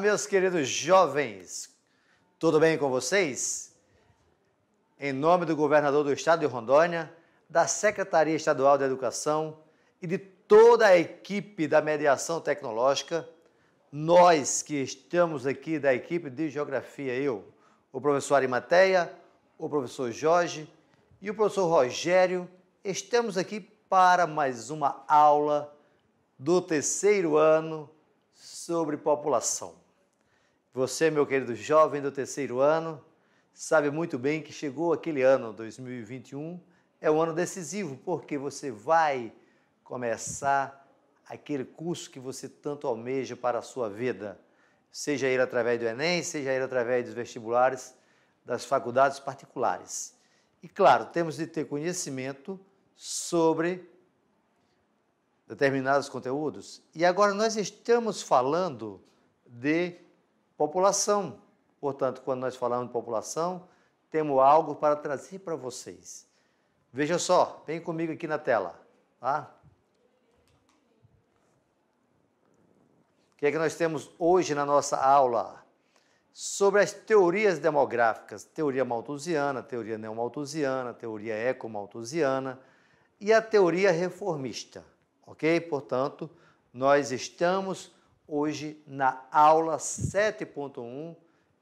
meus queridos jovens. Tudo bem com vocês? Em nome do governador do estado de Rondônia, da Secretaria Estadual de Educação e de toda a equipe da mediação tecnológica, nós que estamos aqui da equipe de geografia, eu, o professor Arimateia, o professor Jorge e o professor Rogério, estamos aqui para mais uma aula do terceiro ano sobre população. Você, meu querido jovem do terceiro ano, sabe muito bem que chegou aquele ano 2021, é um ano decisivo, porque você vai começar aquele curso que você tanto almeja para a sua vida, seja ele através do Enem, seja ele através dos vestibulares das faculdades particulares. E claro, temos de ter conhecimento sobre determinados conteúdos. E agora nós estamos falando de população. Portanto, quando nós falamos de população, temos algo para trazer para vocês. Veja só, vem comigo aqui na tela. Tá? O que é que nós temos hoje na nossa aula? Sobre as teorias demográficas, teoria maltusiana, teoria neomaltusiana, teoria ecomalthusiana e a teoria reformista, ok? Portanto, nós estamos hoje na aula 7.1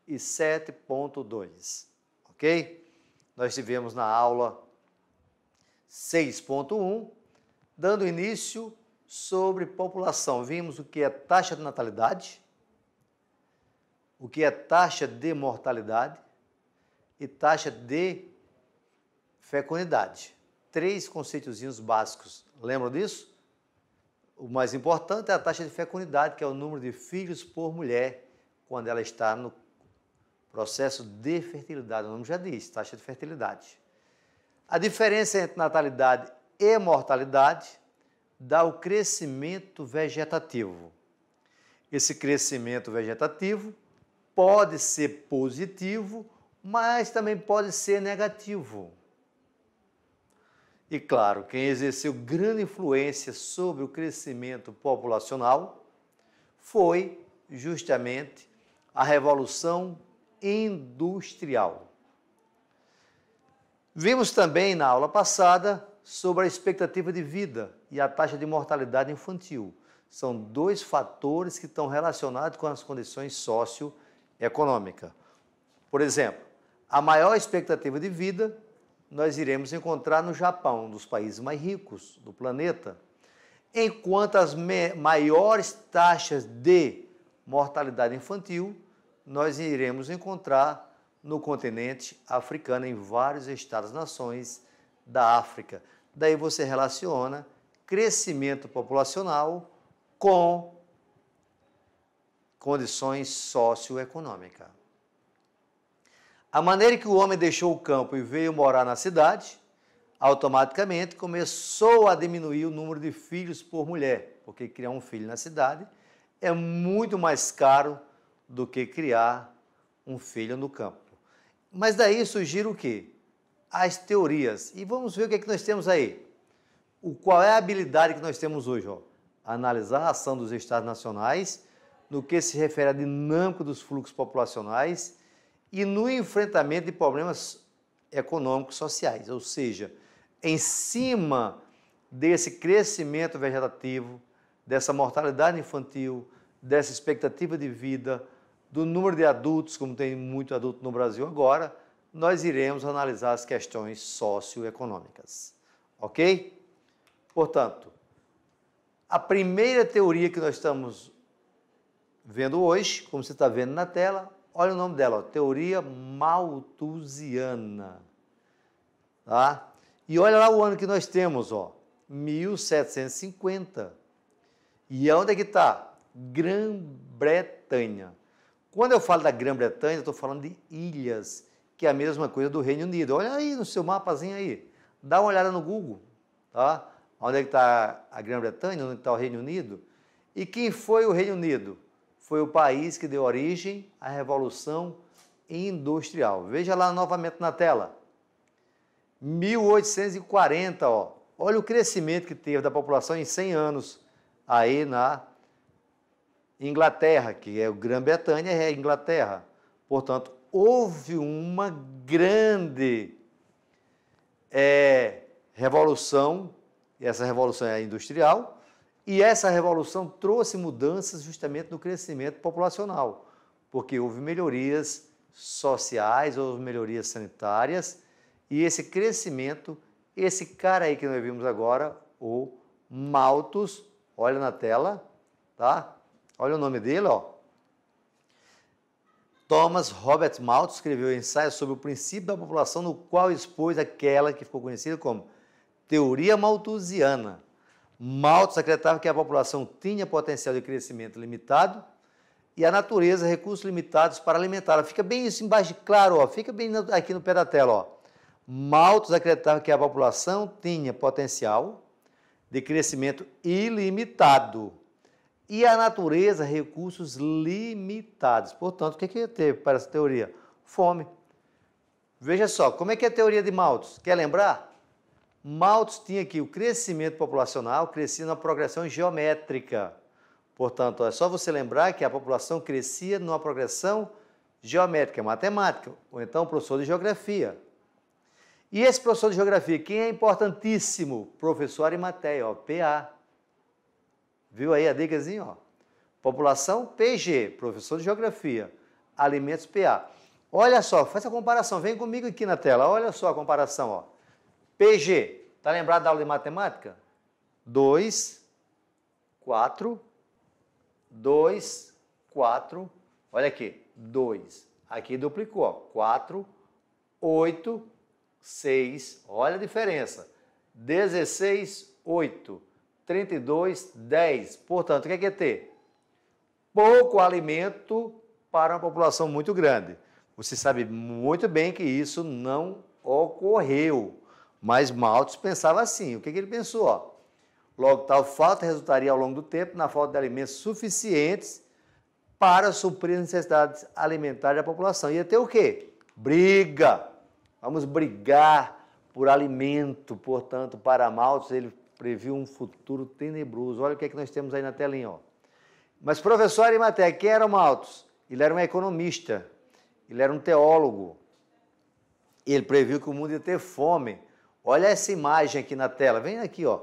e 7.2, ok? Nós tivemos na aula 6.1, dando início sobre população. Vimos o que é taxa de natalidade, o que é taxa de mortalidade e taxa de fecundidade. Três conceitozinhos básicos. Lembram disso? O mais importante é a taxa de fecundidade, que é o número de filhos por mulher quando ela está no processo de fertilidade. O nome já diz, taxa de fertilidade. A diferença entre natalidade e mortalidade dá o crescimento vegetativo. Esse crescimento vegetativo pode ser positivo, mas também pode ser negativo. E claro, quem exerceu grande influência sobre o crescimento populacional foi justamente a Revolução Industrial. Vimos também na aula passada sobre a expectativa de vida e a taxa de mortalidade infantil. São dois fatores que estão relacionados com as condições socioeconômicas. Por exemplo, a maior expectativa de vida nós iremos encontrar no Japão, um dos países mais ricos do planeta, enquanto as maiores taxas de mortalidade infantil nós iremos encontrar no continente africano, em vários estados-nações da África. Daí você relaciona crescimento populacional com condições socioeconômicas. A maneira que o homem deixou o campo e veio morar na cidade, automaticamente começou a diminuir o número de filhos por mulher, porque criar um filho na cidade é muito mais caro do que criar um filho no campo. Mas daí surgiram o quê? As teorias. E vamos ver o que, é que nós temos aí. O, qual é a habilidade que nós temos hoje? Ó? Analisar a ação dos estados nacionais no que se refere à dinâmica dos fluxos populacionais e no enfrentamento de problemas econômicos sociais, ou seja, em cima desse crescimento vegetativo, dessa mortalidade infantil, dessa expectativa de vida, do número de adultos, como tem muito adulto no Brasil agora, nós iremos analisar as questões socioeconômicas. Ok? Portanto, a primeira teoria que nós estamos vendo hoje, como você está vendo na tela, Olha o nome dela, ó, teoria malthusiana. Tá? E olha lá o ano que nós temos, ó, 1750. E onde é que está? Grã-Bretanha. Quando eu falo da Grã-Bretanha, estou falando de ilhas, que é a mesma coisa do Reino Unido. Olha aí no seu mapazinho aí. Dá uma olhada no Google, tá? Onde é que está a Grã-Bretanha, onde é está o Reino Unido. E quem foi o Reino Unido? foi o país que deu origem à Revolução Industrial. Veja lá novamente na tela. 1840, ó. Olha o crescimento que teve da população em 100 anos aí na Inglaterra, que é Grã-Bretanha, é Inglaterra. Portanto, houve uma grande é, revolução, e essa revolução é industrial, e essa revolução trouxe mudanças justamente no crescimento populacional, porque houve melhorias sociais, houve melhorias sanitárias, e esse crescimento, esse cara aí que nós vimos agora, o Malthus, olha na tela, tá? Olha o nome dele, ó. Thomas Robert Malthus escreveu um ensaio sobre o princípio da população, no qual expôs aquela que ficou conhecida como teoria malthusiana. Malta acreditava que a população tinha potencial de crescimento limitado e a natureza recursos limitados para alimentá-la. Fica bem isso embaixo, claro, ó, fica bem aqui no pé da tela. Ó. Malta acreditava que a população tinha potencial de crescimento ilimitado e a natureza recursos limitados. Portanto, o que, é que teve para essa teoria? Fome. Veja só, como é que é a teoria de Malthus? Quer lembrar? Maltos tinha aqui o crescimento populacional crescia na progressão geométrica. Portanto, é só você lembrar que a população crescia numa progressão geométrica, matemática, ou então professor de geografia. E esse professor de geografia, quem é importantíssimo? Professor Arimateia, ó, PA. Viu aí a dicazinha? Ó? População PG, professor de geografia. Alimentos PA. Olha só, faz a comparação, vem comigo aqui na tela, olha só a comparação. Ó. PG, tá lembrado da aula de matemática? 2, 4, 2, 4, olha aqui, 2. Aqui duplicou, 4, 8, 6, olha a diferença. 16, 8, 32, 10. Portanto, o que é, que é ter? Pouco alimento para uma população muito grande. Você sabe muito bem que isso não ocorreu. Mas Malthus pensava assim. O que, que ele pensou? Ó? Logo, tal falta resultaria ao longo do tempo na falta de alimentos suficientes para suprir as necessidades alimentares da população. Ia ter o quê? Briga. Vamos brigar por alimento. Portanto, para Malthus, ele previu um futuro tenebroso. Olha o que, é que nós temos aí na telinha. Ó. Mas professor Arimaté, quem era Malthus? Ele era um economista, ele era um teólogo. Ele previu que o mundo ia ter fome. Olha essa imagem aqui na tela. Vem aqui, ó.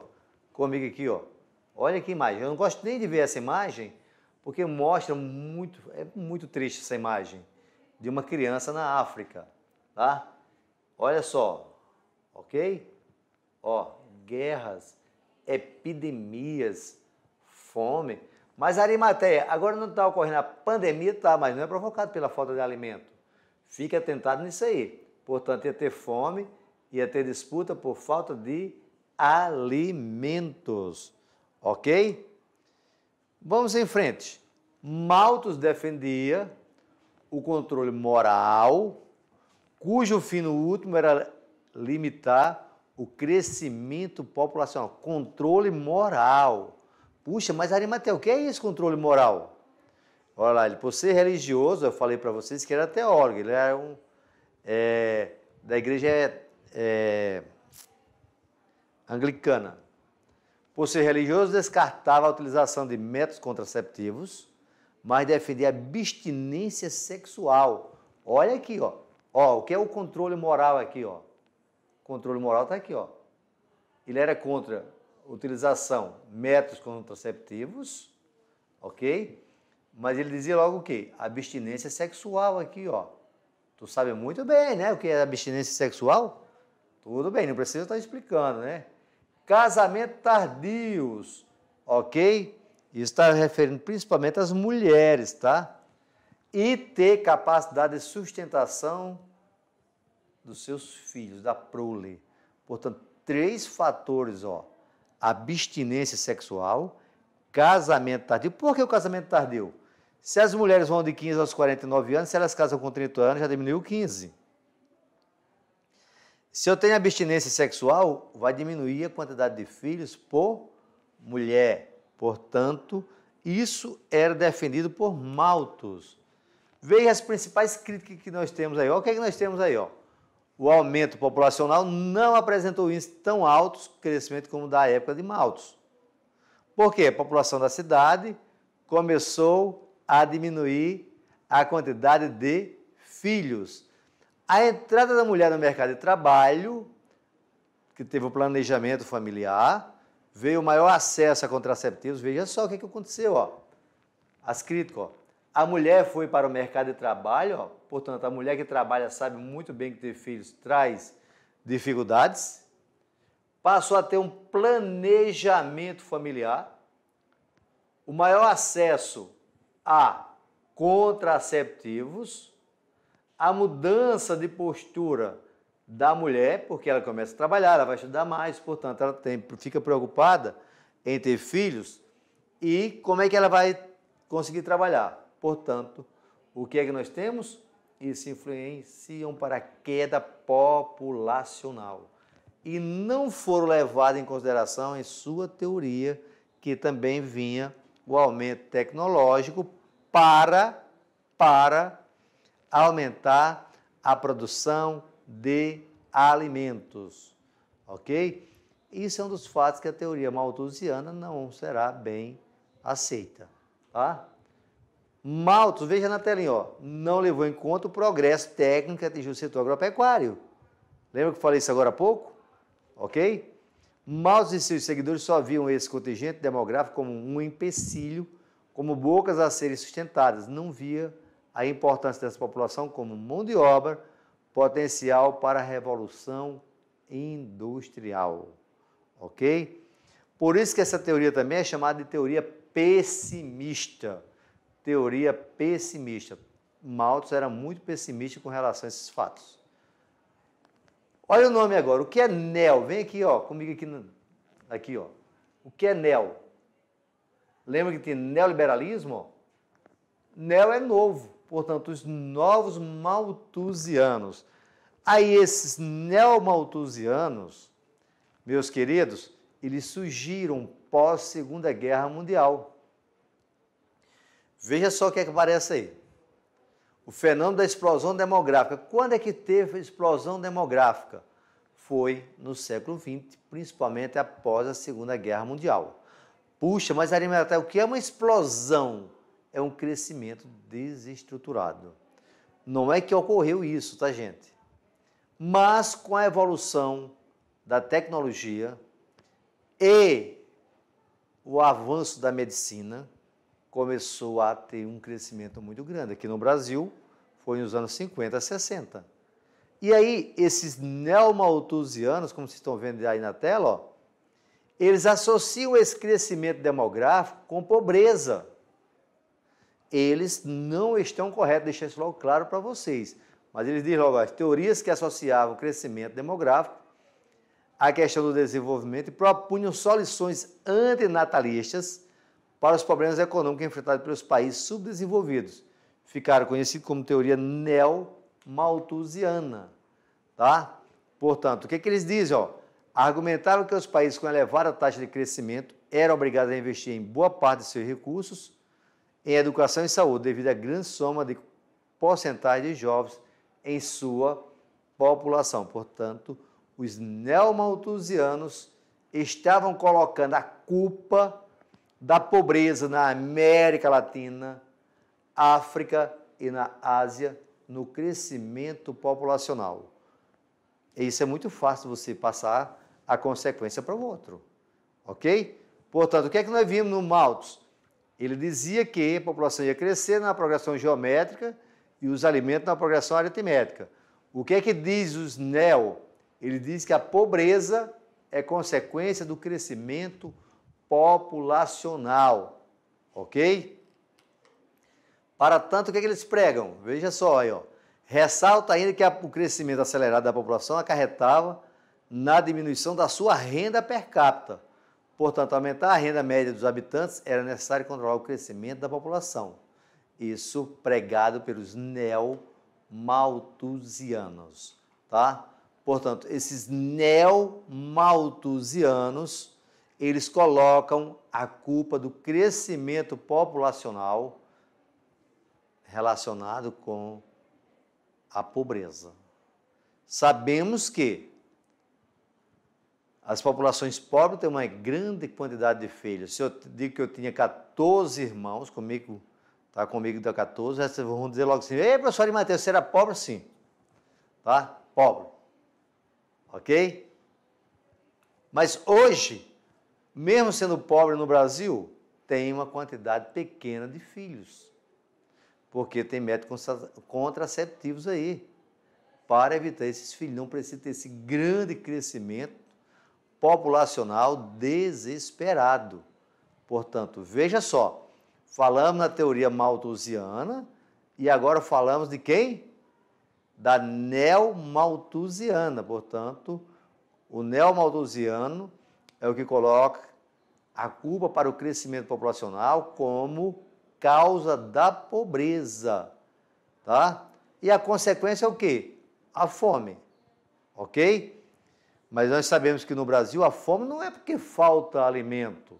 Comigo aqui, ó. Olha que imagem. Eu não gosto nem de ver essa imagem, porque mostra muito, é muito triste essa imagem de uma criança na África, tá? Olha só, ok? Ó, guerras, epidemias, fome. Mas Arimateia, agora não está ocorrendo a pandemia, tá? Mas não é provocado pela falta de alimento. Fique atentado nisso aí. Portanto, ia ter fome ia ter disputa por falta de alimentos. Ok? Vamos em frente. Maltos defendia o controle moral, cujo fim último era limitar o crescimento populacional. Controle moral. Puxa, mas Arimateu, o que é isso, controle moral? Olha lá, ele, por ser religioso, eu falei para vocês que era teólogo, ele era um, é, da igreja é, anglicana. Por ser religioso, descartava a utilização de métodos contraceptivos, mas defendia a abstinência sexual. Olha aqui, ó. ó. O que é o controle moral aqui, ó? controle moral está aqui, ó. Ele era contra a utilização métodos contraceptivos, ok? Mas ele dizia logo o quê? Abstinência sexual aqui, ó. Tu sabe muito bem, né? O que é abstinência sexual? Tudo bem, não precisa estar explicando, né? Casamento tardios, ok? Isso está referindo principalmente às mulheres, tá? E ter capacidade de sustentação dos seus filhos, da prole. Portanto, três fatores, ó. Abstinência sexual, casamento tardio. Por que o casamento tardio? Se as mulheres vão de 15 aos 49 anos, se elas casam com 30 anos, já diminuiu 15. Se eu tenho abstinência sexual, vai diminuir a quantidade de filhos por mulher. Portanto, isso era defendido por Malthus. Veja as principais críticas que nós temos aí. Olha o que é que nós temos aí? Ó? O aumento populacional não apresentou índices tão altos crescimento como da época de Malthus. Por quê? A população da cidade começou a diminuir a quantidade de filhos a entrada da mulher no mercado de trabalho, que teve o planejamento familiar, veio o maior acesso a contraceptivos. Veja só o que, que aconteceu, ó. As críticas, ó. A mulher foi para o mercado de trabalho, ó. portanto, a mulher que trabalha sabe muito bem que ter filhos traz dificuldades, passou a ter um planejamento familiar, o maior acesso a contraceptivos, a mudança de postura da mulher, porque ela começa a trabalhar, ela vai estudar mais, portanto, ela tem, fica preocupada em ter filhos e como é que ela vai conseguir trabalhar. Portanto, o que é que nós temos? Isso influenciam para a queda populacional e não foram levados em consideração em sua teoria que também vinha o aumento tecnológico para para aumentar a produção de alimentos, ok? Isso é um dos fatos que a teoria malthusiana não será bem aceita, tá? Malthus, veja na telinha, ó, não levou em conta o progresso técnico que atingiu o setor agropecuário. Lembra que eu falei isso agora há pouco? Ok? Malthus e seus seguidores só viam esse contingente demográfico como um empecilho, como bocas a serem sustentadas. Não via a importância dessa população como mão de obra potencial para a revolução industrial. Ok? Por isso que essa teoria também é chamada de teoria pessimista. Teoria pessimista. Malthus era muito pessimista com relação a esses fatos. Olha o nome agora. O que é NEL? Vem aqui, ó, comigo aqui, no... aqui, ó. O que é NEL? Lembra que tem neoliberalismo? NEL é novo portanto, os novos maltusianos. aí esses neomaltusianos, meus queridos, eles surgiram pós Segunda Guerra Mundial. Veja só o que, é que aparece aí. O fenômeno da explosão demográfica. Quando é que teve explosão demográfica? Foi no século XX, principalmente após a Segunda Guerra Mundial. Puxa, mas Arimatea, o que é uma explosão? é um crescimento desestruturado. Não é que ocorreu isso, tá, gente? Mas com a evolução da tecnologia e o avanço da medicina, começou a ter um crescimento muito grande. Aqui no Brasil, foi nos anos 50, 60. E aí, esses neomalthusianos, como vocês estão vendo aí na tela, ó, eles associam esse crescimento demográfico com pobreza eles não estão corretos, deixar isso logo claro para vocês. Mas eles dizem logo as teorias que associavam o crescimento demográfico à questão do desenvolvimento e propunham soluções antinatalistas para os problemas econômicos enfrentados pelos países subdesenvolvidos. Ficaram conhecidos como teoria neo-malthusiana. Tá? Portanto, o que, é que eles dizem? Ó? Argumentaram que os países com elevada taxa de crescimento eram obrigados a investir em boa parte de seus recursos em educação e saúde, devido à grande soma de porcentagem de jovens em sua população. Portanto, os neomalthusianos estavam colocando a culpa da pobreza na América Latina, África e na Ásia no crescimento populacional. E isso é muito fácil você passar a consequência para o outro. Ok? Portanto, o que é que nós vimos no Malthus? Ele dizia que a população ia crescer na progressão geométrica e os alimentos na progressão aritmética. O que é que diz os neo? Ele diz que a pobreza é consequência do crescimento populacional, ok? Para tanto, o que, é que eles pregam? Veja só aí, ó. Ressalta ainda que o crescimento acelerado da população acarretava na diminuição da sua renda per capita, Portanto, aumentar a renda média dos habitantes era necessário controlar o crescimento da população. Isso pregado pelos neomalthusianos, tá? Portanto, esses neomalthusianos, eles colocam a culpa do crescimento populacional relacionado com a pobreza. Sabemos que as populações pobres têm uma grande quantidade de filhos. Se eu digo que eu tinha 14 irmãos, comigo tá comigo da 14, vocês vão dizer logo assim, ei, professor Mateus, você era pobre? Sim. Tá? Pobre. Ok? Mas hoje, mesmo sendo pobre no Brasil, tem uma quantidade pequena de filhos. Porque tem métodos contraceptivos aí. Para evitar esses filhos, não precisa ter esse grande crescimento populacional desesperado. Portanto, veja só, falamos na teoria malthusiana e agora falamos de quem? Da Malthusiana, Portanto, o Malthusiano é o que coloca a culpa para o crescimento populacional como causa da pobreza, tá? E a consequência é o quê? A fome, ok? Mas nós sabemos que no Brasil a fome não é porque falta alimento,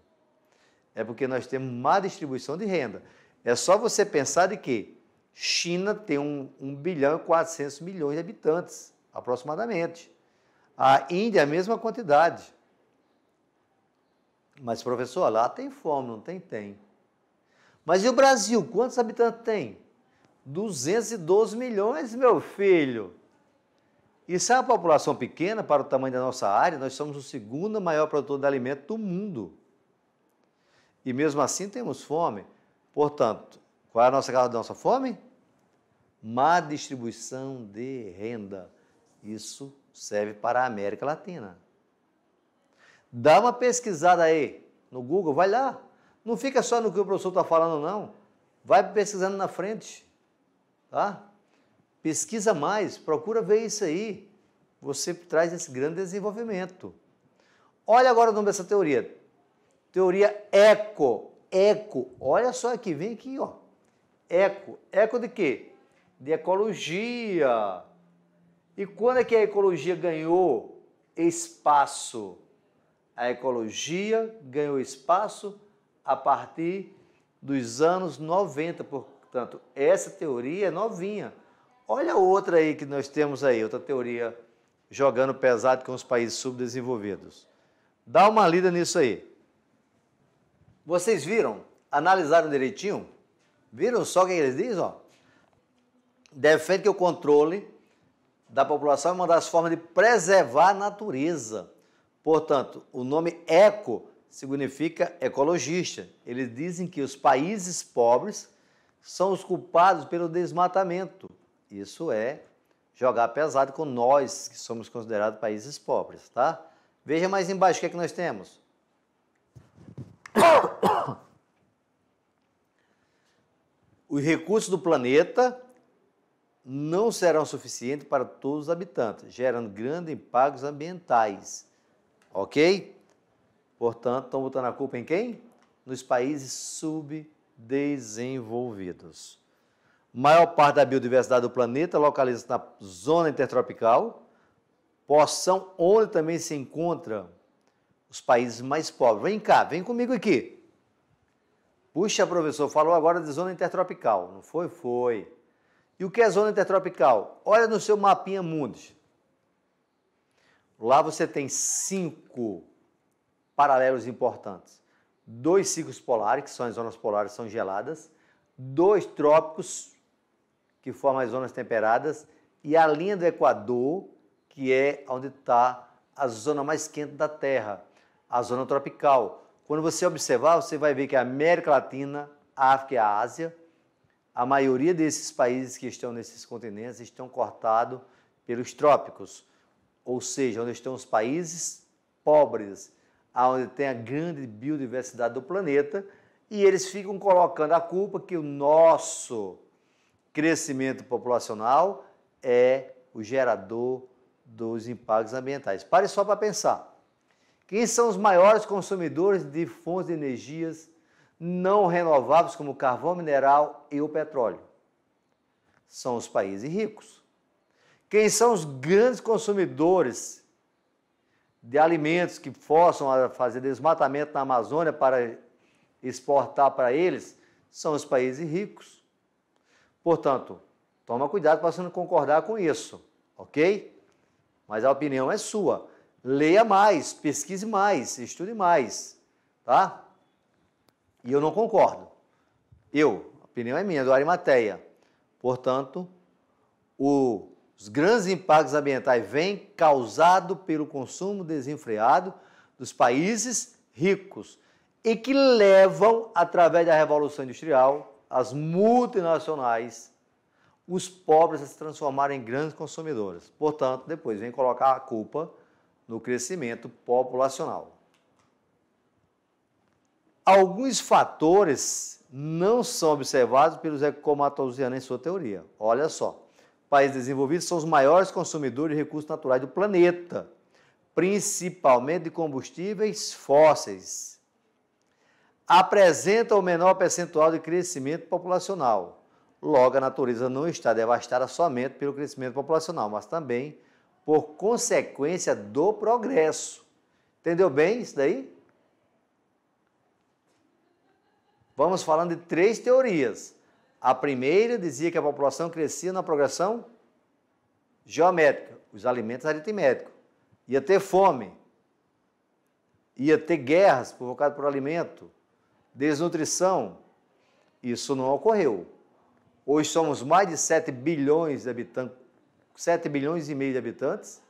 é porque nós temos má distribuição de renda. É só você pensar de que China tem 1 um, um bilhão e 400 milhões de habitantes, aproximadamente. A Índia, é a mesma quantidade. Mas, professor, lá tem fome, não tem? Tem. Mas e o Brasil? Quantos habitantes tem? 212 milhões, meu filho. E se é uma população pequena para o tamanho da nossa área, nós somos o segundo maior produtor de alimento do mundo. E mesmo assim temos fome. Portanto, qual é a nossa causa da nossa fome? Má distribuição de renda. Isso serve para a América Latina. Dá uma pesquisada aí no Google, vai lá. Não fica só no que o professor está falando, não. Vai pesquisando na frente, tá? pesquisa mais, procura ver isso aí. Você traz esse grande desenvolvimento. Olha agora o nome dessa teoria. Teoria eco, eco. Olha só aqui, vem aqui, ó. Eco. Eco de quê? De ecologia. E quando é que a ecologia ganhou espaço? A ecologia ganhou espaço a partir dos anos 90, portanto, essa teoria é novinha. Olha outra aí que nós temos aí, outra teoria jogando pesado com os países subdesenvolvidos. Dá uma lida nisso aí. Vocês viram? Analisaram direitinho? Viram só o que eles dizem? Ó? Defende que o controle da população é uma das formas de preservar a natureza. Portanto, o nome eco significa ecologista. Eles dizem que os países pobres são os culpados pelo desmatamento. Isso é jogar pesado com nós que somos considerados países pobres, tá? Veja mais embaixo o que é que nós temos. Os recursos do planeta não serão suficientes para todos os habitantes, gerando grandes impactos ambientais. Ok? Portanto, estão botando a culpa em quem? Nos países subdesenvolvidos maior parte da biodiversidade do planeta localiza-se na zona intertropical, porção onde também se encontram os países mais pobres. Vem cá, vem comigo aqui. Puxa, professor, falou agora de zona intertropical, não foi? Foi. E o que é zona intertropical? Olha no seu mapinha mundi. Lá você tem cinco paralelos importantes. Dois ciclos polares, que são as zonas polares, são geladas. Dois trópicos, que forma as zonas temperadas, e a linha do Equador, que é onde está a zona mais quente da Terra, a zona tropical. Quando você observar, você vai ver que a América Latina, a África e a Ásia, a maioria desses países que estão nesses continentes estão cortados pelos trópicos, ou seja, onde estão os países pobres, onde tem a grande biodiversidade do planeta, e eles ficam colocando a culpa que o nosso crescimento populacional é o gerador dos impactos ambientais. Pare só para pensar. Quem são os maiores consumidores de fontes de energias não renováveis, como carvão mineral e o petróleo? São os países ricos. Quem são os grandes consumidores de alimentos que forçam a fazer desmatamento na Amazônia para exportar para eles? São os países ricos. Portanto, toma cuidado para você não concordar com isso, ok? Mas a opinião é sua. Leia mais, pesquise mais, estude mais, tá? E eu não concordo. Eu, a opinião é minha, do Arimateia. Portanto, o, os grandes impactos ambientais vêm causados pelo consumo desenfreado dos países ricos e que levam, através da Revolução Industrial, as multinacionais, os pobres a se transformarem em grandes consumidores. Portanto, depois vem colocar a culpa no crescimento populacional. Alguns fatores não são observados pelos ecomatosianos em sua teoria. Olha só, países desenvolvidos são os maiores consumidores de recursos naturais do planeta, principalmente de combustíveis fósseis apresenta o menor percentual de crescimento populacional. Logo, a natureza não está devastada somente pelo crescimento populacional, mas também por consequência do progresso. Entendeu bem isso daí? Vamos falando de três teorias. A primeira dizia que a população crescia na progressão geométrica, os alimentos aritméticos. Ia ter fome, ia ter guerras provocadas por alimento, Desnutrição, isso não ocorreu. Hoje somos mais de 7 bilhões de habitantes, 7 bilhões e meio de habitantes,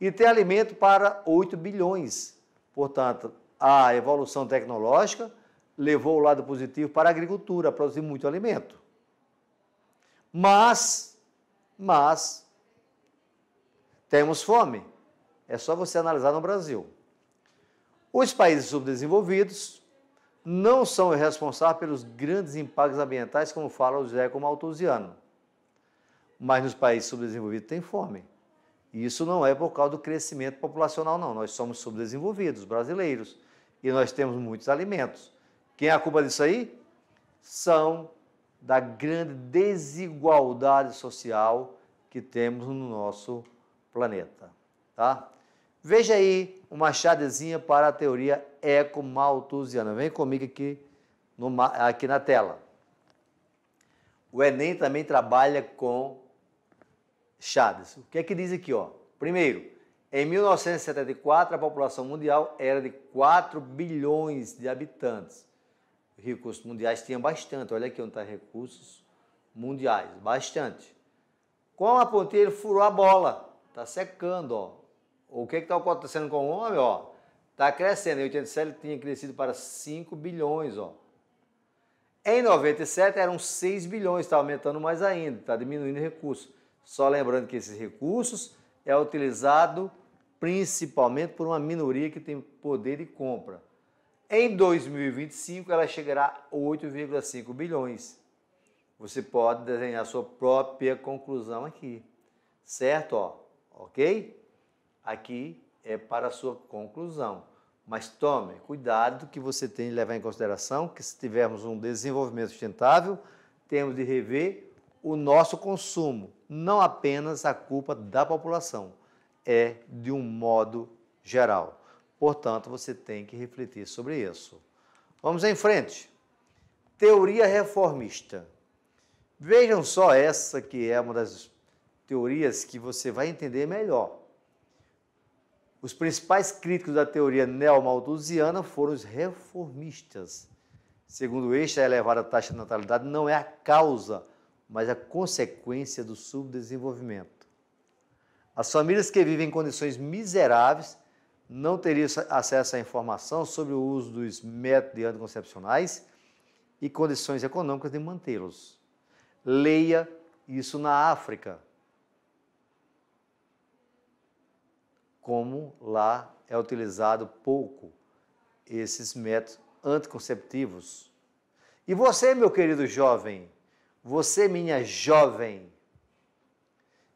e tem alimento para 8 bilhões. Portanto, a evolução tecnológica levou o lado positivo para a agricultura, a produzir muito alimento. Mas, mas, temos fome. É só você analisar no Brasil. Os países subdesenvolvidos não são responsáveis pelos grandes impactos ambientais, como fala o José Malthusiano. Mas nos países subdesenvolvidos tem fome. E isso não é por causa do crescimento populacional, não. Nós somos subdesenvolvidos, brasileiros, e nós temos muitos alimentos. Quem é a culpa disso aí? São da grande desigualdade social que temos no nosso planeta. Tá? Veja aí uma chadezinha para a teoria eco-malthusiana. Vem comigo aqui, no, aqui na tela. O Enem também trabalha com Chaves. O que é que diz aqui? Ó? Primeiro, em 1974, a população mundial era de 4 bilhões de habitantes. Recursos mundiais tinha bastante. Olha aqui onde está recursos mundiais. Bastante. Com a ponteira, furou a bola. Está secando, ó o que é está acontecendo com o homem, ó, está crescendo. Em 87 ele tinha crescido para 5 bilhões, ó. Em 97 eram 6 bilhões, está aumentando mais ainda, está diminuindo recursos. Só lembrando que esses recursos é utilizado principalmente por uma minoria que tem poder de compra. Em 2025 ela chegará a 8,5 bilhões. Você pode desenhar sua própria conclusão aqui, certo? Ó, ok? aqui é para a sua conclusão. Mas tome cuidado que você tem de levar em consideração que se tivermos um desenvolvimento sustentável, temos de rever o nosso consumo, não apenas a culpa da população, é de um modo geral. Portanto, você tem que refletir sobre isso. Vamos em frente. Teoria reformista. Vejam só essa que é uma das teorias que você vai entender melhor. Os principais críticos da teoria neomalthusiana foram os reformistas. Segundo este, a elevada taxa de natalidade não é a causa, mas a consequência do subdesenvolvimento. As famílias que vivem em condições miseráveis não teriam acesso à informação sobre o uso dos métodos anticoncepcionais e condições econômicas de mantê-los. Leia isso na África, como lá é utilizado pouco esses métodos anticonceptivos. E você, meu querido jovem, você, minha jovem,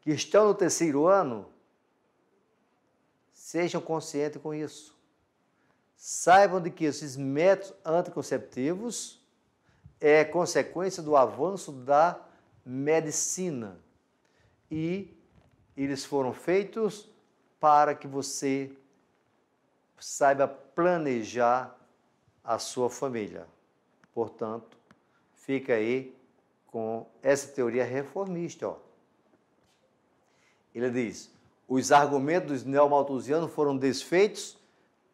que estão no terceiro ano, sejam conscientes com isso. Saibam de que esses métodos anticonceptivos é consequência do avanço da medicina e eles foram feitos para que você saiba planejar a sua família. Portanto, fica aí com essa teoria reformista. Ó. Ele diz: os argumentos neomalthusianos foram desfeitos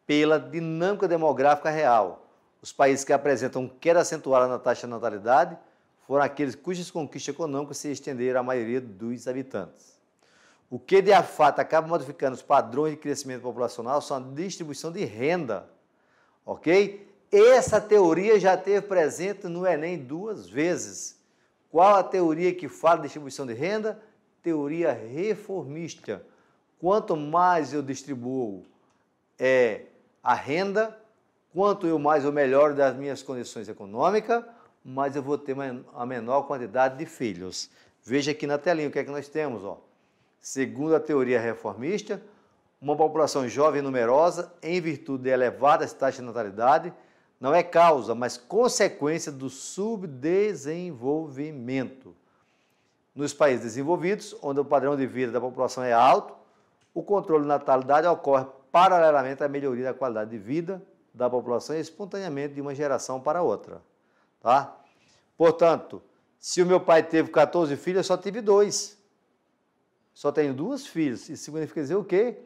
pela dinâmica demográfica real. Os países que apresentam queda acentuada na taxa de natalidade foram aqueles cujas conquistas econômicas se estenderam à maioria dos habitantes. O que de fato acaba modificando os padrões de crescimento populacional são a distribuição de renda, ok? Essa teoria já teve presente no Enem duas vezes. Qual a teoria que fala de distribuição de renda? Teoria reformista. Quanto mais eu distribuo é, a renda, quanto eu mais eu melhoro das minhas condições econômicas, mais eu vou ter a menor quantidade de filhos. Veja aqui na telinha o que é que nós temos, ó. Segundo a teoria reformista, uma população jovem e numerosa, em virtude de elevadas taxas de natalidade, não é causa, mas consequência do subdesenvolvimento. Nos países desenvolvidos, onde o padrão de vida da população é alto, o controle da natalidade ocorre paralelamente à melhoria da qualidade de vida da população espontaneamente de uma geração para outra. Tá? Portanto, se o meu pai teve 14 filhos, eu só tive dois só tenho duas filhas. Isso significa dizer o quê?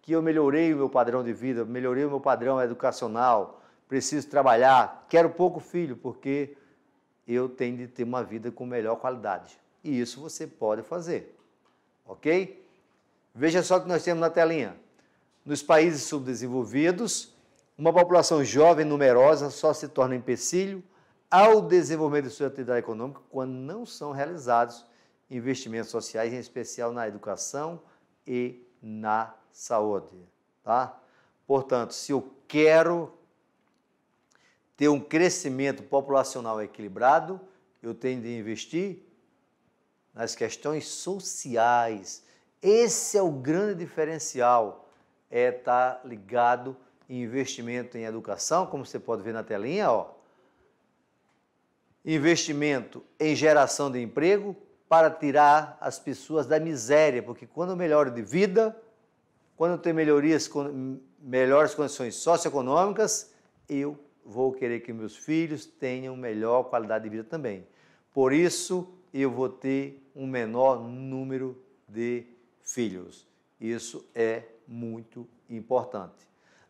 Que eu melhorei o meu padrão de vida, melhorei o meu padrão educacional, preciso trabalhar, quero pouco filho, porque eu tenho de ter uma vida com melhor qualidade. E isso você pode fazer, ok? Veja só o que nós temos na telinha. Nos países subdesenvolvidos, uma população jovem numerosa só se torna empecilho ao desenvolvimento de sua atividade econômica quando não são realizados investimentos sociais, em especial na educação e na saúde. Tá? Portanto, se eu quero ter um crescimento populacional equilibrado, eu tenho de investir nas questões sociais. Esse é o grande diferencial, é estar tá ligado em investimento em educação, como você pode ver na telinha, ó. Investimento em geração de emprego, para tirar as pessoas da miséria, porque quando eu melhoro de vida, quando eu tenho melhorias, melhores condições socioeconômicas, eu vou querer que meus filhos tenham melhor qualidade de vida também. Por isso, eu vou ter um menor número de filhos. Isso é muito importante.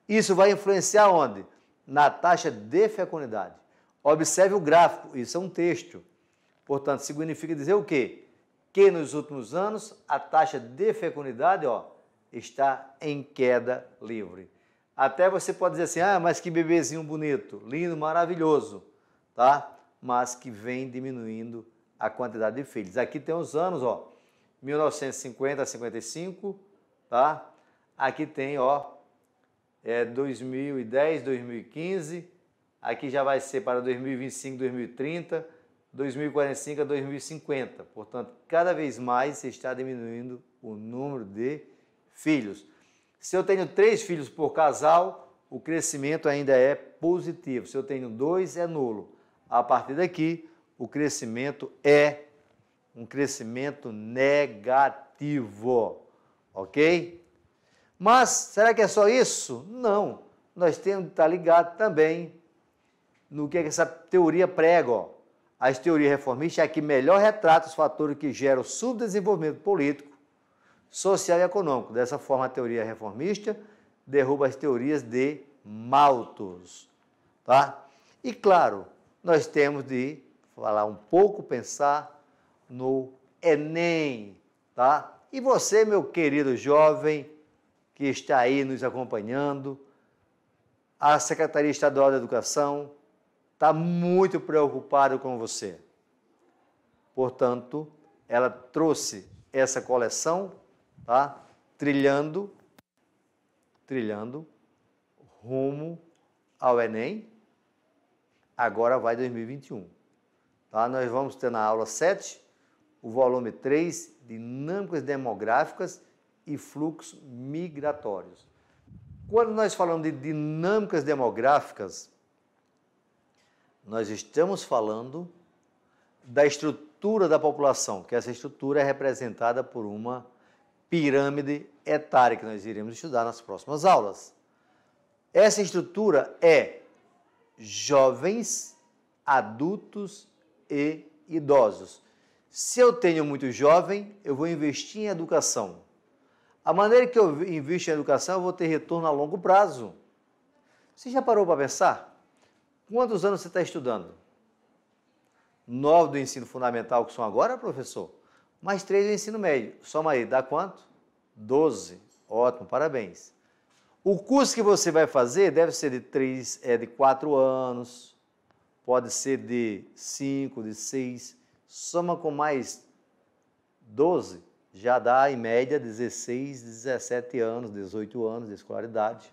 Isso vai influenciar onde? Na taxa de fecundidade. Observe o gráfico, isso é um texto. Portanto, significa dizer o quê? Que nos últimos anos a taxa de fecundidade ó, está em queda livre. Até você pode dizer assim, ah, mas que bebezinho bonito, lindo, maravilhoso, tá? Mas que vem diminuindo a quantidade de filhos. Aqui tem os anos, ó, 1950 a 55, tá? Aqui tem, ó, é 2010, 2015, aqui já vai ser para 2025, 2030, 2045 a 2050. Portanto, cada vez mais está diminuindo o número de filhos. Se eu tenho três filhos por casal, o crescimento ainda é positivo. Se eu tenho dois, é nulo. A partir daqui, o crescimento é um crescimento negativo, ok? Mas será que é só isso? Não. Nós temos que estar ligado também no que, é que essa teoria prega. Ó as teorias reformistas é que melhor retrata os fatores que geram o subdesenvolvimento político, social e econômico. Dessa forma, a teoria reformista derruba as teorias de Malthus. Tá? E, claro, nós temos de falar um pouco, pensar no Enem. Tá? E você, meu querido jovem que está aí nos acompanhando, a Secretaria Estadual da Educação, está muito preocupado com você. Portanto, ela trouxe essa coleção, tá? Trilhando, trilhando rumo ao Enem. Agora vai 2021. Tá? Nós vamos ter na aula 7 o volume 3, Dinâmicas Demográficas e Fluxos Migratórios. Quando nós falamos de dinâmicas demográficas, nós estamos falando da estrutura da população, que essa estrutura é representada por uma pirâmide etária que nós iremos estudar nas próximas aulas. Essa estrutura é jovens, adultos e idosos. Se eu tenho muito jovem, eu vou investir em educação. A maneira que eu invisto em educação, eu vou ter retorno a longo prazo. Você já parou para pensar? Quantos anos você está estudando? Nove do ensino fundamental que são agora, professor? Mais três do ensino médio. Soma aí, dá quanto? Doze. Ótimo, parabéns. O curso que você vai fazer deve ser de três, é, de quatro anos, pode ser de cinco, de seis. Soma com mais doze, já dá em média 16, 17 anos, 18 anos de escolaridade.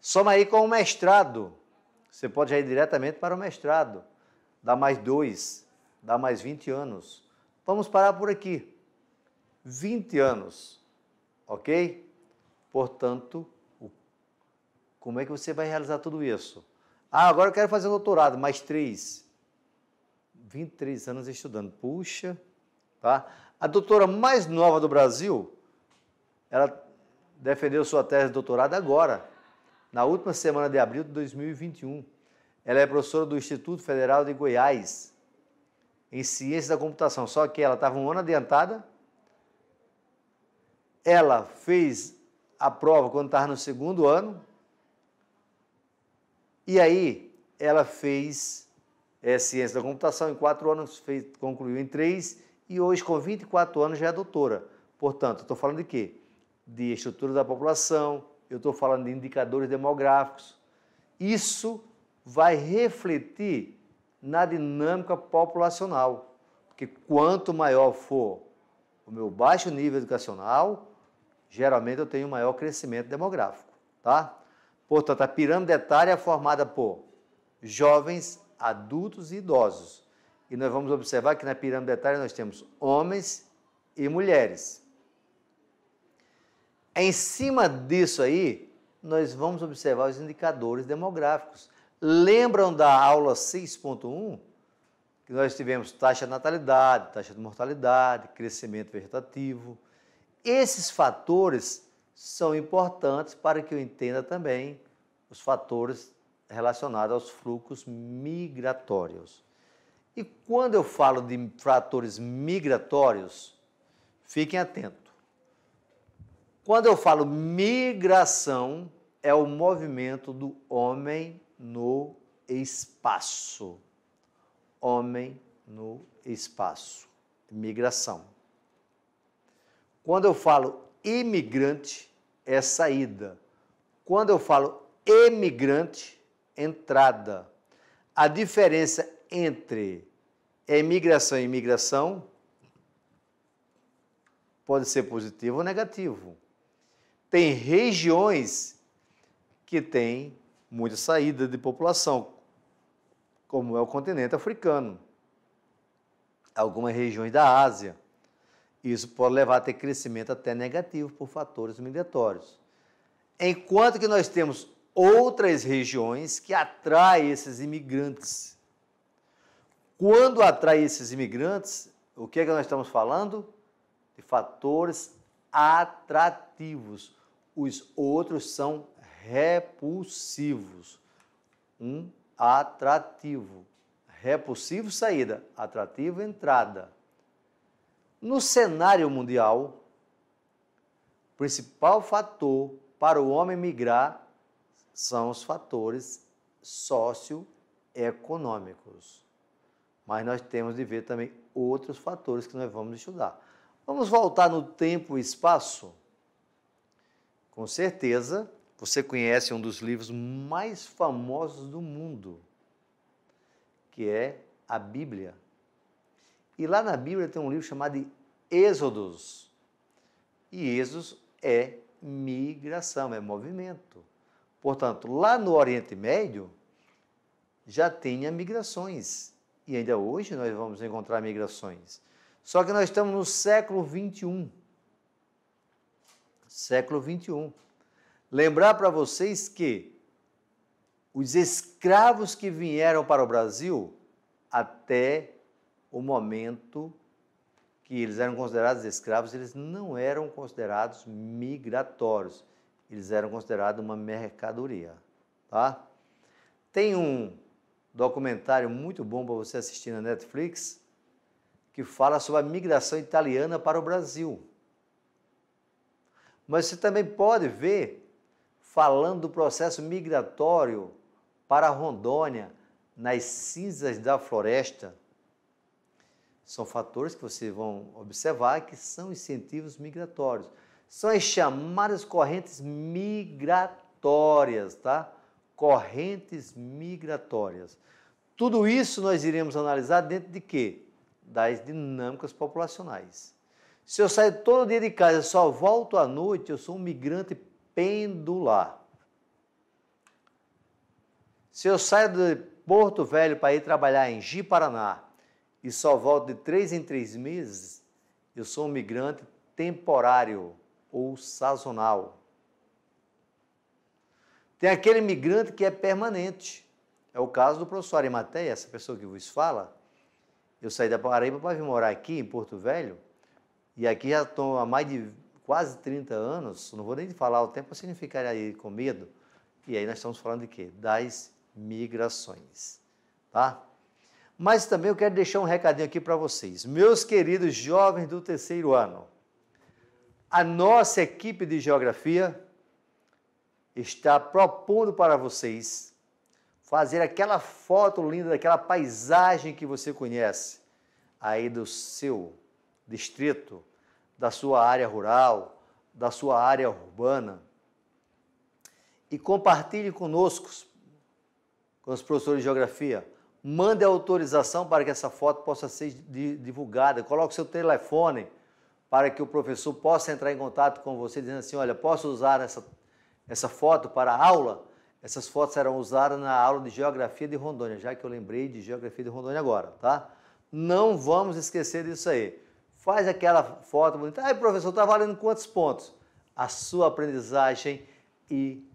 Soma aí com o mestrado você pode já ir diretamente para o mestrado, dá mais dois, dá mais 20 anos. Vamos parar por aqui. 20 anos, ok? Portanto, como é que você vai realizar tudo isso? Ah, agora eu quero fazer doutorado, mais três. 23 anos estudando. Puxa, tá? A doutora mais nova do Brasil, ela defendeu sua tese de doutorado agora na última semana de abril de 2021. Ela é professora do Instituto Federal de Goiás em Ciência da Computação, só que ela estava um ano adiantada. Ela fez a prova quando estava no segundo ano. E aí ela fez é, Ciência da Computação em quatro anos, fez, concluiu em três e hoje com 24 anos já é doutora. Portanto, estou falando de quê? De estrutura da população, eu estou falando de indicadores demográficos. Isso vai refletir na dinâmica populacional, porque quanto maior for o meu baixo nível educacional, geralmente eu tenho maior crescimento demográfico, tá? Portanto, a pirâmide etária é formada por jovens, adultos e idosos. E nós vamos observar que na pirâmide etária nós temos homens e mulheres. Em cima disso aí, nós vamos observar os indicadores demográficos. Lembram da aula 6.1? Que nós tivemos taxa de natalidade, taxa de mortalidade, crescimento vegetativo. Esses fatores são importantes para que eu entenda também os fatores relacionados aos fluxos migratórios. E quando eu falo de fatores migratórios, fiquem atentos. Quando eu falo migração, é o movimento do homem no espaço. Homem no espaço. Migração. Quando eu falo imigrante, é saída. Quando eu falo emigrante, entrada. A diferença entre emigração e imigração pode ser positivo ou negativo. Tem regiões que têm muita saída de população, como é o continente africano, algumas regiões da Ásia. Isso pode levar a ter crescimento até negativo por fatores migratórios. Enquanto que nós temos outras regiões que atraem esses imigrantes. Quando atrai esses imigrantes, o que é que nós estamos falando? De fatores atrativos os outros são repulsivos. Um atrativo. Repulsivo, saída. Atrativo, entrada. No cenário mundial, o principal fator para o homem migrar são os fatores socioeconômicos. Mas nós temos de ver também outros fatores que nós vamos estudar. Vamos voltar no tempo e espaço? Com certeza, você conhece um dos livros mais famosos do mundo, que é a Bíblia. E lá na Bíblia tem um livro chamado Êxodos. E Êxodos é migração, é movimento. Portanto, lá no Oriente Médio já tinha migrações. E ainda hoje nós vamos encontrar migrações. Só que nós estamos no século 21 século 21. Lembrar para vocês que os escravos que vieram para o Brasil até o momento que eles eram considerados escravos, eles não eram considerados migratórios. Eles eram considerados uma mercadoria, tá? Tem um documentário muito bom para você assistir na Netflix que fala sobre a migração italiana para o Brasil. Mas você também pode ver, falando do processo migratório para a Rondônia, nas cinzas da floresta, são fatores que vocês vão observar que são incentivos migratórios. São as chamadas correntes migratórias, tá? Correntes migratórias. Tudo isso nós iremos analisar dentro de quê? Das dinâmicas populacionais. Se eu saio todo dia de casa e só volto à noite, eu sou um migrante pendular. Se eu saio de Porto Velho para ir trabalhar em Ji Paraná e só volto de três em três meses, eu sou um migrante temporário ou sazonal. Tem aquele migrante que é permanente. É o caso do professor Arimateia, essa pessoa que vos fala. Eu saí da Paraíba para vir morar aqui em Porto Velho e aqui já estou há mais de quase 30 anos, não vou nem falar o tempo assim, não ficar aí com medo. E aí nós estamos falando de quê? Das migrações, tá? Mas também eu quero deixar um recadinho aqui para vocês. Meus queridos jovens do terceiro ano, a nossa equipe de geografia está propondo para vocês fazer aquela foto linda daquela paisagem que você conhece aí do seu distrito, da sua área rural, da sua área urbana. E compartilhe conosco, com os professores de geografia. Mande a autorização para que essa foto possa ser divulgada. Coloque seu telefone para que o professor possa entrar em contato com você, dizendo assim: olha, posso usar essa, essa foto para a aula? Essas fotos serão usadas na aula de Geografia de Rondônia, já que eu lembrei de Geografia de Rondônia agora, tá? Não vamos esquecer disso aí faz aquela foto bonita. Ai, professor, está valendo quantos pontos? A sua aprendizagem e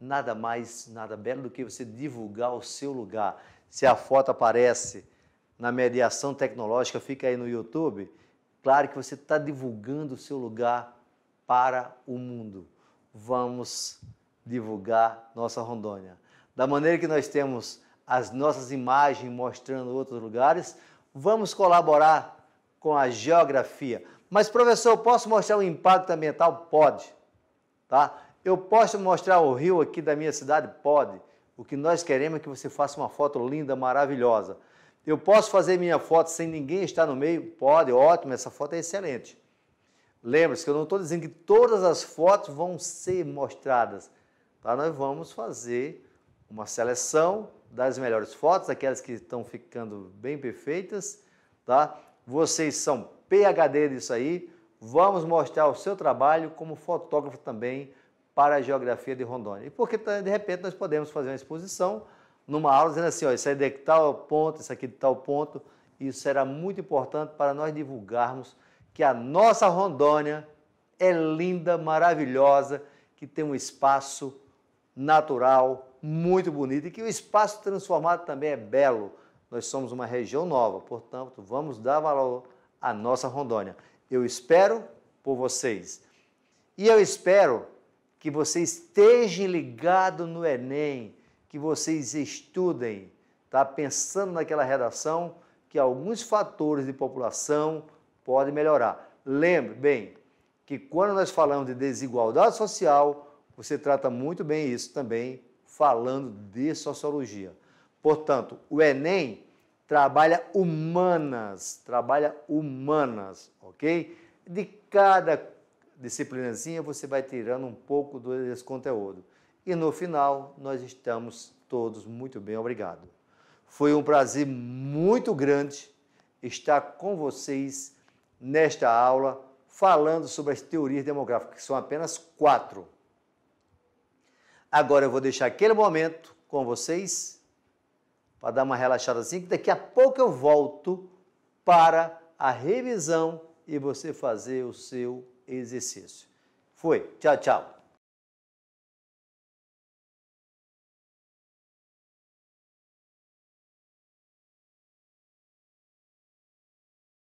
nada mais, nada belo do que você divulgar o seu lugar. Se a foto aparece na mediação tecnológica, fica aí no YouTube, claro que você está divulgando o seu lugar para o mundo. Vamos divulgar nossa Rondônia. Da maneira que nós temos as nossas imagens mostrando outros lugares, vamos colaborar com a geografia. Mas, professor, eu posso mostrar o impacto ambiental? Pode. Tá? Eu posso mostrar o rio aqui da minha cidade? Pode. O que nós queremos é que você faça uma foto linda, maravilhosa. Eu posso fazer minha foto sem ninguém estar no meio? Pode, ótimo, essa foto é excelente. Lembre-se que eu não estou dizendo que todas as fotos vão ser mostradas. Tá? Nós vamos fazer uma seleção das melhores fotos, aquelas que estão ficando bem perfeitas, tá? Vocês são PHD disso aí. Vamos mostrar o seu trabalho como fotógrafo também para a geografia de Rondônia. E porque, tá, de repente, nós podemos fazer uma exposição numa aula dizendo assim, ó, isso aí é de tal ponto, isso aqui de tal ponto. Isso será muito importante para nós divulgarmos que a nossa Rondônia é linda, maravilhosa, que tem um espaço natural muito bonito e que o espaço transformado também é belo. Nós somos uma região nova, portanto, vamos dar valor à nossa Rondônia. Eu espero por vocês. E eu espero que vocês estejam ligados no Enem, que vocês estudem, tá? pensando naquela redação, que alguns fatores de população podem melhorar. Lembre bem que quando nós falamos de desigualdade social, você trata muito bem isso também falando de sociologia. Portanto, o Enem trabalha humanas, trabalha humanas, ok? De cada disciplinazinha você vai tirando um pouco desse conteúdo. E no final, nós estamos todos muito bem, obrigado. Foi um prazer muito grande estar com vocês nesta aula falando sobre as teorias demográficas, que são apenas quatro. Agora eu vou deixar aquele momento com vocês para dar uma relaxada assim, que daqui a pouco eu volto para a revisão e você fazer o seu exercício. Foi, tchau, tchau.